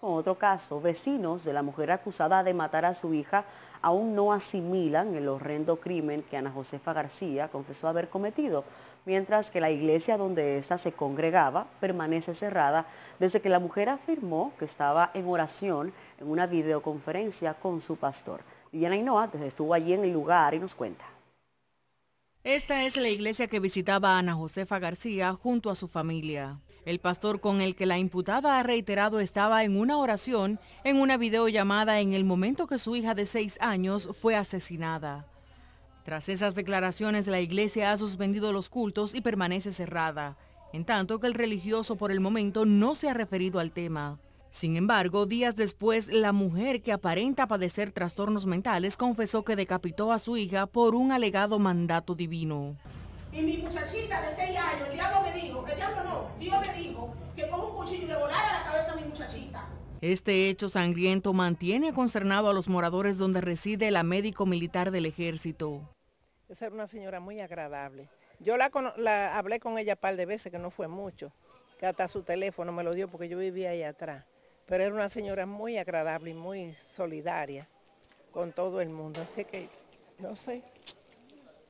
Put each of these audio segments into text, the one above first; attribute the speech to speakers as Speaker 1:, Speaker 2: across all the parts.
Speaker 1: Con otro caso, vecinos de la mujer acusada de matar a su hija aún no asimilan el horrendo crimen que Ana Josefa García confesó haber cometido, mientras que la iglesia donde ésta se congregaba permanece cerrada desde que la mujer afirmó que estaba en oración en una videoconferencia con su pastor. Viviana desde estuvo allí en el lugar y nos cuenta.
Speaker 2: Esta es la iglesia que visitaba Ana Josefa García junto a su familia. El pastor con el que la imputada ha reiterado estaba en una oración en una videollamada en el momento que su hija de seis años fue asesinada. Tras esas declaraciones, la iglesia ha suspendido los cultos y permanece cerrada, en tanto que el religioso por el momento no se ha referido al tema. Sin embargo, días después, la mujer que aparenta padecer trastornos mentales confesó que decapitó a su hija por un alegado mandato divino.
Speaker 3: Y mi muchachita de 6 años, el diablo me dijo, el diablo no, me dijo que con un cuchillo le volara la cabeza a mi muchachita.
Speaker 2: Este hecho sangriento mantiene concernado a los moradores donde reside la médico militar del ejército.
Speaker 3: Esa era una señora muy agradable. Yo la, hablé con ella un par de veces, que no fue mucho, que hasta su teléfono me lo dio porque yo vivía ahí atrás. Pero era una señora muy agradable y muy solidaria con todo el mundo. Así que, no sé,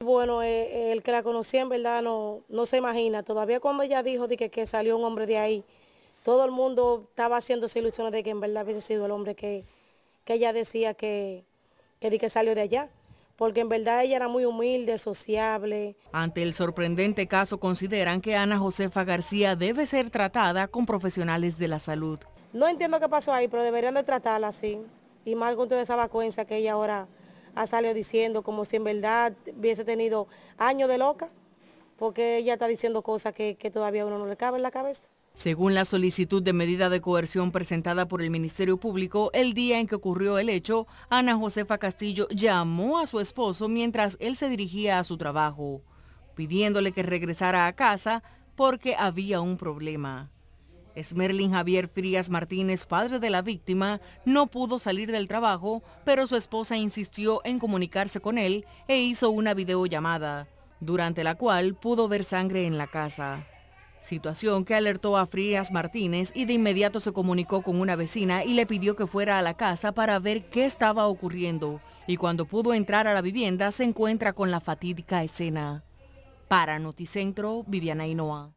Speaker 3: bueno, eh, eh, el que la conocía en verdad no, no se imagina. Todavía cuando ella dijo de que, salió un hombre de ahí, todo el mundo estaba haciéndose ilusiones de que en verdad hubiese sido el hombre que, que ella decía que, que salió de allá porque en verdad ella era muy humilde, sociable.
Speaker 2: Ante el sorprendente caso consideran que Ana Josefa García debe ser tratada con profesionales de la salud.
Speaker 3: No entiendo qué pasó ahí, pero deberían de tratarla así. Y más con toda esa vacuencia que ella ahora ha salido diciendo como si en verdad hubiese tenido años de loca, porque ella está diciendo cosas que, todavía a uno no le cabe en la cabeza.
Speaker 2: Según la solicitud de medida de coerción presentada por el Ministerio Público, el día en que ocurrió el hecho, Ana Josefa Castillo llamó a su esposo mientras él se dirigía a su trabajo, pidiéndole que regresara a casa porque había un problema. Esmerlin Javier Frías Martínez, padre de la víctima, no pudo salir del trabajo, pero su esposa insistió en comunicarse con él e hizo una videollamada, durante la cual pudo ver sangre en la casa. Situación que alertó a Frías Martínez y de inmediato se comunicó con una vecina y le pidió que fuera a la casa para ver qué estaba ocurriendo. Y cuando pudo entrar a la vivienda se encuentra con la fatídica escena. Para Noticentro, Viviana Hinoa.